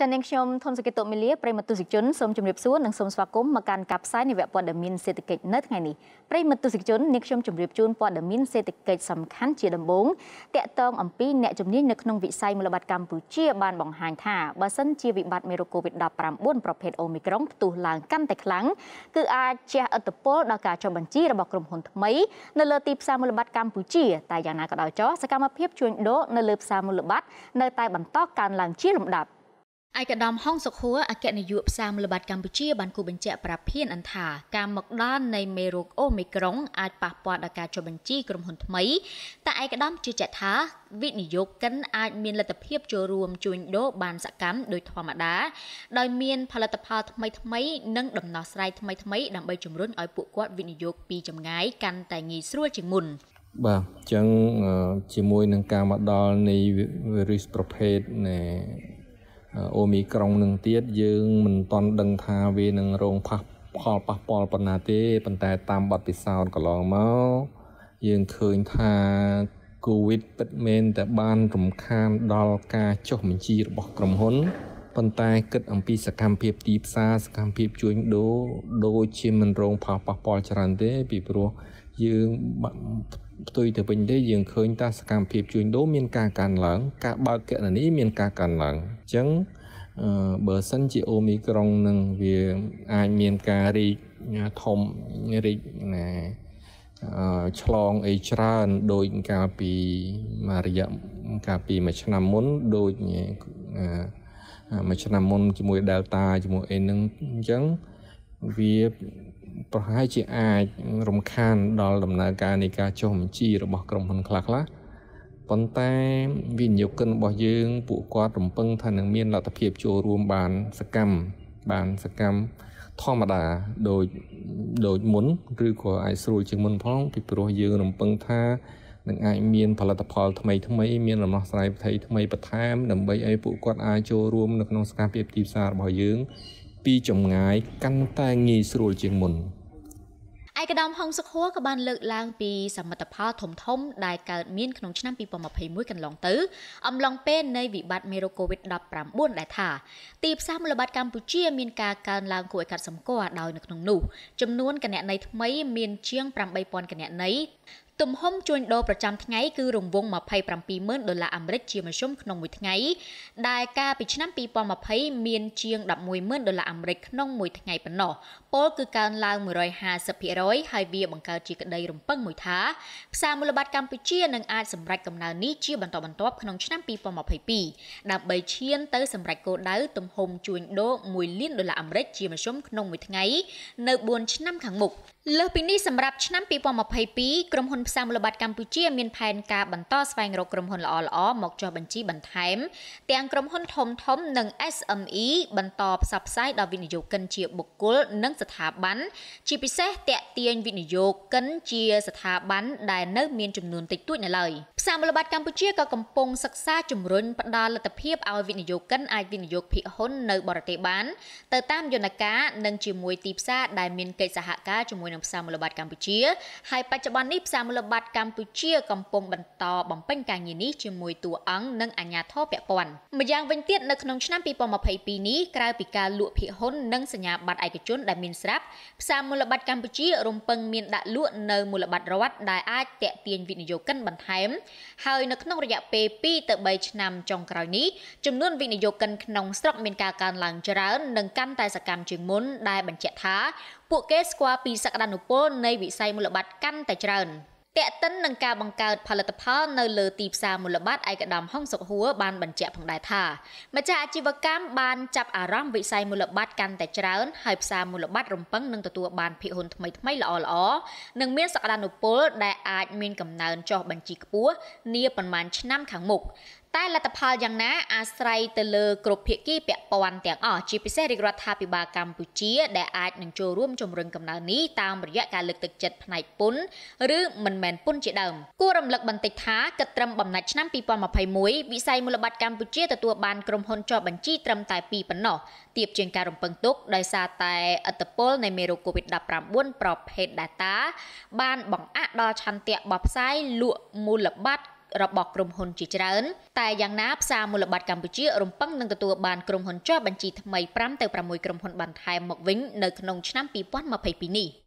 ចានាងខ្ញុំធនសកិតមេលាប្រិមត្តទស្សនិកជនសូមជម្រាបសួរនិងសូមស្វាគមន៍មកកាន់ការផ្សាយនៃវគ្គព័ត៌មានសេដ្ឋកិច្ចនៅថ្ងៃនេះប្រិមត្តទស្សនិកជននាងខ្ញុំជម្រាបជូនព័ត៌មានសេដ្ឋកិច្ចសំខាន់ជាដំបូងតាក់ទងអំពីអ្នកជំនាញនៅក្នុងវិស័យមូលបត្រកម្ពុជាបានបង្ហាញថាបើសិនជាវិបត្តិមេរោគ COVID-19 ប្រភេទអូមីក្រុងផ្ទុះឡើងកាន់តែខ្លាំងគឺអាចជះឥទ្ធិពលដល់ការចុះបញ្ជីរបស់ក្រុមហ៊ុនថ្មីនៅលើទីផ្សារមូលបត្រកម្ពុជាតែយ៉ាងណាក៏ដោយចុះសកម្មភាពជួញដូរនៅលើផ្សារមូលបត្រនៅតែបន្តកើនឡើងជាលំដាប់ឯកឧត្តមហុងសុខួរអគ្គនាយកផ្សារមូលបត្រកម្ពុជាបានគូបញ្ជាក់ប្រាប់ភានអន្តាការមកដល់នៃមេរោគអូមីក្រុងអាចប៉ះពាល់ដល់ការចុះបញ្ជីក្រុមហ៊ុនថ្មី តែឯកឧត្តមជឿជាក់ថាវិនិយោគិនអាចមានលទ្ធភាពចូលរួមជួញដូរបានសកម្មដោយធម្មតាដោយមាន ផលិតផលថ្មីថ្មី និងដំណោះស្រាយថ្មីថ្មីដើម្បីជំរុញឲ្យពួកគាត់ វិនិយោគពីចម្ងាយកាន់តែងាយស្រួលជាងមុនបាទអញ្ចឹងជាមួយនឹងការមកដល់នៃ risk ប្រភេទនៃអូមីក្រុងនឹងទៀតយើងមិនតន់ដឹងថាវានឹងរងផាសផលប៉ះពាល់ប៉ុណ្ណាទេប៉ុន្តែតាមបទពិសោធន៍កន្លងមកយើងឃើញថា COVID ពិតមែនតែបានរំខានដល់ការចុះបញ្ជីរបស់ក្រុមហ៊ុនប៉ុន្តែគិត អំពីសកម្មភាពទីផ្សារសកម្មភាពជួញដូរដូចជាមិនរងផលប៉ះពាល់ច្រើនទេ ពីព្រោះយើងផ្ទុយទៅវិញទេយើងឃើញថាសកម្មភាពជួញដូរមានការកើនឡើងការបើកគណនីមានការកើនឡើងអញ្ចឹងបើសិនជាអូមីក្រុងនឹងវាអាចមានការរីកធំរីកណាឆ្លងអីច្រើនដោយកាលពីមួយរយៈកាលពីមួយឆ្នាំមុនដោយមួយឆ្នាំមុនជាមួយ Delta ជាមួយអីហ្នឹងអញ្ចឹងវាប្រហែលជាអាចរំខានដល់ដំណើរការនៃការចុះបញ្ជីរបស់ក្រុមហ៊ុនខ្លះខ្លះប៉ុន្តែវិនិយោគិនរបស់យើងពួកគាត់រំពឹងថានឹងមានលទ្ធភាពចូលរួមបានសកម្មបានសកម្មធម្មតាដូចដូចមុនឬក៏អាចស្រួលជាងមុនផងពីព្រោះយើងរំពឹងថានឹងអាចមានផលិតផលថ្មីថ្មីមានដំណោះស្រាយប្រតិថ្មីបន្ថែមដើម្បីឲ្យពួកគាត់អាចចូលរួមនៅក្នុងសកម្មភាពទីផ្សាររបស់យើងពីចម្ងាយកាន់តែងាយស្រួលជាងមុនឯកឧត្តមហុងសុខហួរក៏បាន លើកឡើងពីសមិទ្ធផលធំធំ ដែលកើតមានក្នុងឆ្នាំ2021កន្លងទៅអំឡុងពេលនៃវិបត្តិមេរោគ COVID-19 ដែលថាទីផ្សារមូលបត្រកម្ពុជា មានការកើនឡើងគួរឲ្យកត់សម្គាល់ដោយនៅក្នុងនោះចំនួនគណនេយ្យថ្មីមានជាង8000គណនេយ្យទំហំជួញដូរប្រចាំថ្ងៃគឺរង្វង់270000ដុល្លារអាមេរិកជាមធ្យមក្នុងមួយថ្ងៃដែលកាលពីឆ្នាំ2020មានជាង110,000ដុល្លារអាមេរិកក្នុងមួយថ្ងៃប៉ុណ្ណោះពលគឺកើនឡើង150%ហើយវាបង្កើតជាក្តីរំពឹងមួយថាផ្សារមូលបត្រកម្ពុជានឹងអាចសម្រេចកំណើននេះជាបន្តបន្ទាប់ក្នុងឆ្នាំ2022ដើម្បីឈានទៅសម្រេចគោលដៅទំហំជួញដូរ1លានដុល្លារអាមេរិកជាមធ្យមក្នុងមួយថ្ងៃនៅ4ឆ្នាំខាងមុខលើសពីនេះសម្រាប់ឆ្នាំ2022ក្រុមហ៊ុនផ្សារមូលបត្រកម្ពុជា មានផែនការបន្តស្វែងរកក្រុមហ៊ុនល្អៗមកចុះបញ្ជីបន្ថែម ទាំងក្រុមហ៊ុនធំៗនិង SME បន្តផ្សព្វផ្សាយដល់វិនិយោគិនជាបុគ្គលនិងស្ថាប័នជាពិសេសតាក់ទាញវិនិយោគិនជាស្ថាប័នដែលនៅមានចំនួនតិចតួចនៅឡើយផ្សារមូលបត្រកម្ពុជាក៏កំពុងសិក្សាជំរុញផ្ដល់លទ្ធភាពឲ្យវិនិយោគិនអាចវិនិយោគភាគហ៊ុននៅបរទេសបាន ទៅតាមយន្តការនិងជាមួយទីផ្សារដែលមានកិច្ចសហការជាមួយនឹងផ្សារមូលបត្រកម្ពុជា ហើយបច្ចុប្បន្ននេះផ្សារមូលបត្រកម្ពុជា កំពុងបន្តបំពេញការងារនេះជាមួយតួអង្គនិងអាជ្ញាធរពាក់ព័ន្ធម្យ៉ាងវិញទៀតនៅក្នុងឆ្នាំ2022នេះក្រៅពីការលក់ភាគហ៊ុននិងសញ្ញាបត្រឯកជនដែលមានស្រាប់ផ្សារមូលបត្រកម្ពុជា រំពឹងមានដាក់លក់នៅមូលបត្ររដ្ឋដែលអាចតេទៀងវិនិយោគិនបន្ថែមហើយនៅក្នុងរយៈពេល2ទៅ3ឆ្នាំចុងក្រោយនេះចំនួនវិនិយោគិនក្នុងស្រុកមានការកើនឡើងច្រើននិងកាន់តែសកម្មជាងមុនដែលបញ្ជាក់ថាពួកគេស្គាល់ពីសក្តានុពលនៃវិស័យមូលបត្រកាន់តែច្រើនតេតិននឹងការបង្កើតផលិតផលនៅលើទីផ្សារមូលបត្រឯកឧត្តមហុងសុខហួរបានបញ្ជាក់ផងដែរថាម្ចាស់អាជីវកម្មបានចាប់អារម្មណ៍វិស័យមូលបត្រកាន់តែច្រើនហើយផ្សារមូលបត្ររំពឹងនឹងទទួលបានភាគហ៊ុនថ្មីថ្មីល្អល្អនិងមានសក្តានុពលដែលអាចមានកំណើនចុះបញ្ជីខ្ពស់នាប៉ុន្មានឆ្នាំខាងមុខតែលទ្ធផលយ៉ាងណា អាស្រ័យទៅលើគ្រប់ភាគីពាក់ព័ន្ធទាំងអស់ជាពិសេសរាជរដ្ឋាភិបាលកម្ពុជា ដែលអាចនឹងចូលរួមជំរុញកំណើននេះតាមរយៈការលើកទឹកចិត្តផ្នែកពុនឬមិនមែនពុនជាដើមគួររំលឹកបន្តិចថាគិតត្រឹមបំណាច់ឆ្នាំ2021វិស័យមូលបត្រកម្ពុជាទទួលបានក្រុមហ៊ុនជាប់បញ្ជីត្រឹមតែ2ប៉ុណ្ណោះទាបជាងការរំពឹងទុកដោយសារតែឥទ្ធិពលនៃមេរោគ COVID-19 ប្រភេទ Delta បានបង្អាក់ដល់ឆន្ទៈរបស់ផ្សាយលក់មូលបត្ររបស់ក្រុមហ៊ុនជាច្រើនតែយ៉ាងណាផ្សារមូលបត្រកម្ពុជារំពឹងនឹងទទួលបានក្រុមហ៊ុនជាប់បញ្ជីថ្មី5ទៅ6ក្រុមហ៊ុនបន្ថែមមកវិញនៅក្នុងឆ្នាំ2022នេះ។